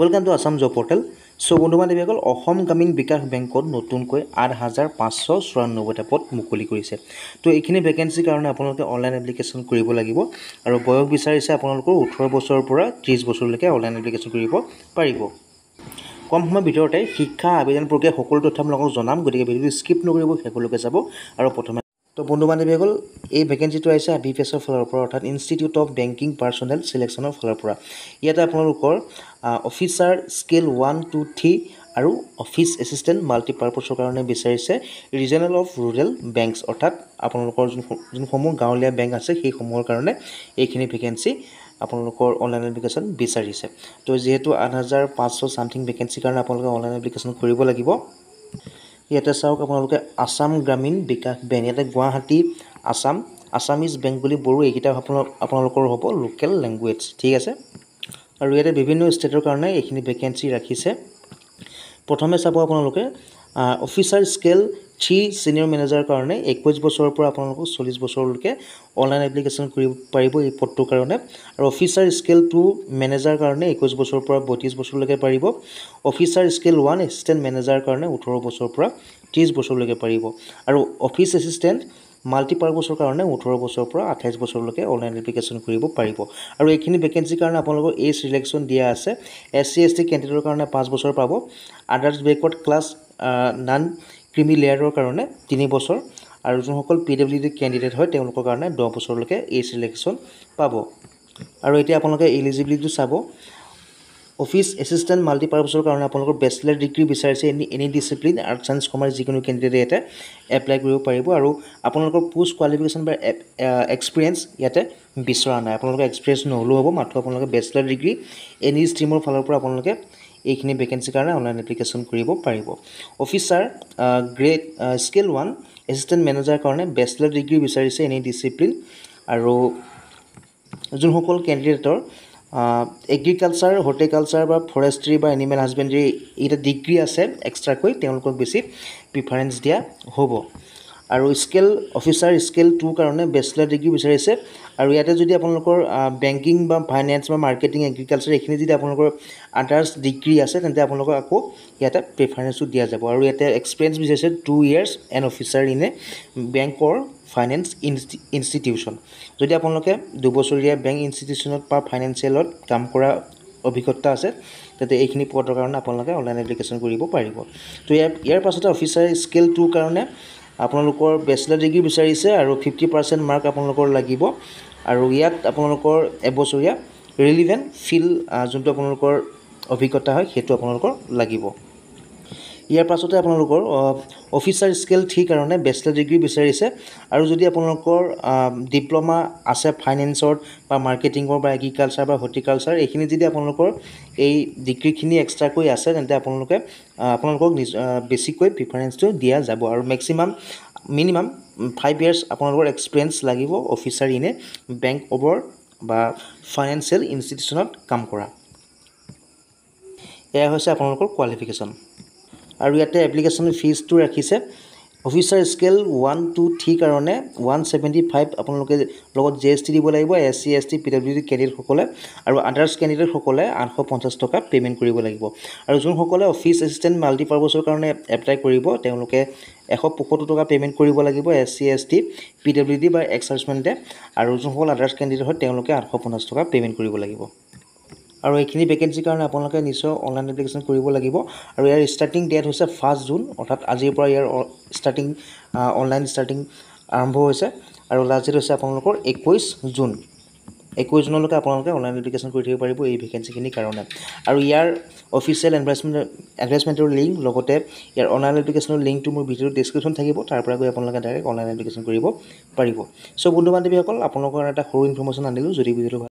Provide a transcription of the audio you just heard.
welcome to Assam job portal চ' বন্ধুমা দেৱীসকল অসম গ্ৰামীণ বিকাশ বেংকত নতুনকৈ আঠ হাজাৰ পাঁচশ চৌৰান্নব্বৈটা পদ মুকলি কৰিছে ত' এইখিনি ভেকেঞ্চিৰ কাৰণে আপোনালোকে অনলাইন এপ্লিকেশ্যন কৰিব লাগিব আৰু বয়স বিচাৰিছে আপোনালোকৰ ওঠৰ বছৰৰ পৰা ত্ৰিছ বছৰলৈকে অনলাইন এপ্লিকেশ্যন কৰিব পাৰিব কম সময়ৰ ভিতৰতে শিক্ষা আবেদন প্ৰক্ৰিয়া সকলো তথ্য আপোনালোকক জনাম গতিকে ভিডিঅ'টো স্কিপ নকৰিব সেইবোৰলৈকে যাব আৰু প্ৰথমে তো বন্ধু বান্ধৱীসকল এই ভেকেঞ্চিটো আহিছে বি পি এছৰ ফালৰ পৰা অৰ্থাৎ ইনষ্টিটিউট অফ বেংকিং পাৰ্চনেল ছিলেকশ্যনৰ ফালৰ পৰা ইয়াতে আপোনালোকৰ officer scale one two three আৰু অফিচ এছিষ্টেণ্ট মাল্টিপাৰ্পজৰ কাৰণে বিচাৰিছে ৰিজনেল অফ ৰুৰেল বেংকছ অৰ্থাৎ আপোনালোকৰ যোন যোনসমূহ গাঁৱলীয়া বেংক আছে সেইসমূহৰ কাৰণে এইখিনি ভেকেঞ্চি আপোনালোকৰ অনলাইন এপ্লিকেশ্যন বিচাৰিছে তো যিহেতু আঠ হাজাৰ পাঁচশ ছামথিং ভেকেঞ্চিৰ কাৰণে আপোনালোকে অনলাইন এপ্লিকেশ্যন কৰিব লাগিব ইয়াতে চাওক আপোনালোকে আছাম গ্ৰামীণ বিকাশ বেংক ইয়াতে গুৱাহাটী আছাম আছামিজ বেংক বুলি বড়ো এইকেইটা আপোনাৰ আপোনালোকৰ হ'ব লোকেল লেংগুৱেজ ঠিক আছে আৰু ইয়াতে বিভিন্ন ষ্টেটৰ কাৰণে এইখিনি ভেকেঞ্চি ৰাখিছে প্ৰথমে চাব আপোনালোকে অফিচাৰ স্কেল থ্ৰী ছিনিয়ৰ মেনেজাৰৰ কাৰণে একৈছ বছৰৰ পৰা আপোনালোকক চল্লিছ বছৰলৈকে অনলাইন এপ্লিকেশ্যন কৰিব পাৰিব এই পদটোৰ কাৰণে আৰু অফিচাৰ স্কেল টু মেনেজাৰ কাৰণে একৈছ বছৰৰ পৰা বত্ৰিছ বছৰলৈকে পাৰিব অফিচাৰ স্কেল ওৱান এছিষ্টেণ্ট মেনেজাৰৰ কাৰণে ওঠৰ বছৰৰ পৰা ত্ৰিছ বছৰলৈকে পাৰিব আৰু অফিচ এছিষ্টেণ্ট মাল্টিপাৰ্পছৰ কাৰণে ওঠৰ বছৰৰ পৰা আঠাইছ বছৰলৈকে অনলাইন এপ্লিকেশ্যন কৰিব পাৰিব আৰু এইখিনি ভেকেঞ্চিৰ কাৰণে আপোনালোকৰ এই ৰিলেকশ্যন দিয়া আছে এছ চি এছ টি কেণ্ডিডেটৰ কাৰণে পাঁচ বছৰ পাব others backward class non creamy লেয়াৰৰ কাৰণে তিনি বছৰ আৰু যোনসকল পি ডব্লিউ ডি কেণ্ডিডেট হয় তেওঁলোকৰ কাৰণে দহ বছৰলৈকে এই চিলেকশ্যন পাব আৰু এতিয়া আপোনালোকে এলিজিবিলিটিটো চাব অফিচ এছিষ্টেণ্ট মাল্টিপাৰ্পাছৰ কাৰণে আপোনালোকৰ বেচেলৰ ডিগ্ৰী বিচাৰিছে any any discipline art science commerce যিকোনো কেণ্ডিডেট ইয়াতে এপ্লাই কৰিব পাৰিব আৰু আপোনালোকৰ পোষ্ট কোৱালিফিকেশ্যন বা এক্সপিৰিয়েঞ্চ ইয়াতে বিচৰা নাই আপোনালোকৰ এক্সপিৰিয়েঞ্চ নহ'লেও হ'ব মাথো আপোনালোকে বেচেলৰ ডিগ্ৰী এনি ষ্ট্ৰীমৰ ফালৰ পৰা আপোনালোকে এইখিনি ভেকেঞ্চিৰ কাৰণে অনলাইন এপ্লিকেশ্যন কৰিব পাৰিব officer grade scale one assistant manager কাৰণে বেচলাৰ ডিগ্ৰী বিচাৰিছে এনেই ডিচিপ্লিন আৰু যোনসকল কেণ্ডিডেটৰ এগ্ৰিকালচাৰ হৰ্টিকালচাৰ বা ফৰেষ্ট্ৰী বা এনিমেল হাজবেণ্ডেৰী এইকেইটা ডিগ্ৰী আছে এক্সট্ৰাকৈ তেওঁলোকক বেছি প্ৰিফাৰেঞ্চ দিয়া হ'ব আৰু স্কেল অফিচাৰ স্কেল টু কাৰণে বেচেলৰ ডিগ্ৰী বিচাৰিছে আৰু ইয়াতে যদি আপোনালোকৰ বেংকিং বা ফাইনেন্স বা মাৰ্কেটিং এগ্ৰিকালচাৰ এইখিনি যদি আপোনালোকৰ আদাৰ্ছ ডিগ্ৰী আছে তেন্তে আপোনালোকক আকৌ ইয়াতে প্ৰিফাৰেঞ্চো দিয়া যাব আৰু ইয়াতে এক্সপেৰিয়েঞ্চ বিচাৰিছে two years an officer in a বেংকৰ ফাইনেন্স ইনষ্টি ইনষ্টিটিউশ্যন যদি আপোনালোকে দুবছৰীয়া বেংক ইনষ্টিটিউশ্যনত বা ফাইনেন্সিয়েলত কাম কৰা অভিজ্ঞতা আছে তেন্তে এইখিনি পদৰ কাৰণে আপোনালোকে অনলাইন এপ্লিকেশ্যন কৰিব পাৰিব তো ইয়াৰ ইয়াৰ পাছতে অফিচাৰ স্কেল টুৰ কাৰণে আপোনালোকৰ বেচেলাৰ ডিগ্ৰী বিচাৰিছে আৰু ফিফটি পাৰ্চেণ্ট মাৰ্ক আপোনালোকৰ লাগিব আৰু ইয়াত আপোনালোকৰ এবছৰীয়া ৰিলিভেণ্ট ফিল্ড যোনটো আপোনালোকৰ অভিজ্ঞতা হয় সেইটো আপোনালোকৰ লাগিব ইয়াৰ পাছতে আপোনালোকৰ অফিচাৰ স্কেল থ্ৰীৰ কাৰণে বেচলাৰ ডিগ্ৰী বিচাৰিছে আৰু যদি আপোনালোকৰ ডিপ্ল'মা আছে ফাইনেন্সৰ বা মাৰ্কেটিঙৰ বা এগ্ৰিকালচাৰ বা হৰ্টিকালচাৰ এইখিনি যদি আপোনালোকৰ এই ডিগ্ৰীখিনি এক্সট্ৰাকৈ আছে তেন্তে আপোনালোকে আপোনালোকক নিজ বেছিকৈ প্ৰিফাৰেঞ্চটো দিয়া যাব আৰু মেক্সিমাম মিনিমাম ফাইভ ইয়াৰ্ছ আপোনালোকৰ এক্সপিৰিয়েঞ্চ লাগিব অফিচাৰ ইনে বেংক অৱৰ বা ফাইনেন্সিয়েল ইনষ্টিটিউশ্যনত কাম কৰা এয়া হৈছে আপোনালোকৰ কোৱালিফিকেশ্যন আৰু ইয়াতে এপ্লিকেশ্যন ফিজটো ৰাখিছে officer scale one two three কাৰণে ওৱান ছেভেণ্টি ফাইভ আপোনালোকে লগত জি এছ টি দিব লাগিব S C S T P W D কেণ্ডিডেটসকলে আৰু আদাৰ্ছ কেণ্ডিডেটসকলে আঠশ পঞ্চাছ টকা পে'মেণ্ট কৰিব লাগিব আৰু যোনসকলে অফিচ এচিষ্টেণ্ট মাল্টিপাৰ্পজৰ কাৰণে এপ্লাই কৰিব তেওঁলোকে এশ পয়সত্তৰ টকা পে'মেণ্ট কৰিব লাগিব S C S T P W D বা এক্সাৰ্চমেণ্টে আৰু যোনসকল আদাৰ্ছ কেণ্ডিডেট হয় তেওঁলোকে আঠশ পঞ্চাছ টকা পে'মেণ্ট কৰিব লাগিব আৰু এইখিনি ভেকেঞ্চিৰ কাৰণে আপোনালোকে নিশ্চয় অনলাইন এপ্লিকেশ্যন কৰিব লাগিব আৰু ইয়াৰ ষ্টাৰ্টিং ডেট হৈছে ফাৰ্ষ্ট জুন অৰ্থাৎ আজিৰ পৰা ইয়াৰ ষ্টাৰ্টিং অনলাইন ষ্টাৰ্টিং আৰম্ভ হৈছে আৰু লাষ্ট ডেট হৈছে আপোনালোকৰ একৈছ জুন একৈছ জুনলৈকে আপোনালোকে অনলাইন এপ্লিকেশ্যন কৰি থাকিব পাৰিব এই ভেকেঞ্চিখিনিৰ কাৰণে আৰু ইয়াৰ অফিচিয়েল এডভাৰ্টমেণ্ট এডভাৰ্টমেণ্টৰ লিংক লগতে ইয়াৰ অনলাইন এপ্লিকেশ্যনৰ লিংকটো মোৰ ভিডিঅ'ত ডিছক্ৰিপশ্যন থাকিব তাৰপৰা গৈ আপোনালোকে ডাইৰেক্ট অনলাইন এপ্লিকেশ্যন কৰিব পাৰিব চ' বন্ধু বান্ধৱীসকল আপোনালোকৰ এটা সৰু ইনফৰ্মেশ্যন আনিলোঁ যদি ভিডিঅ'টো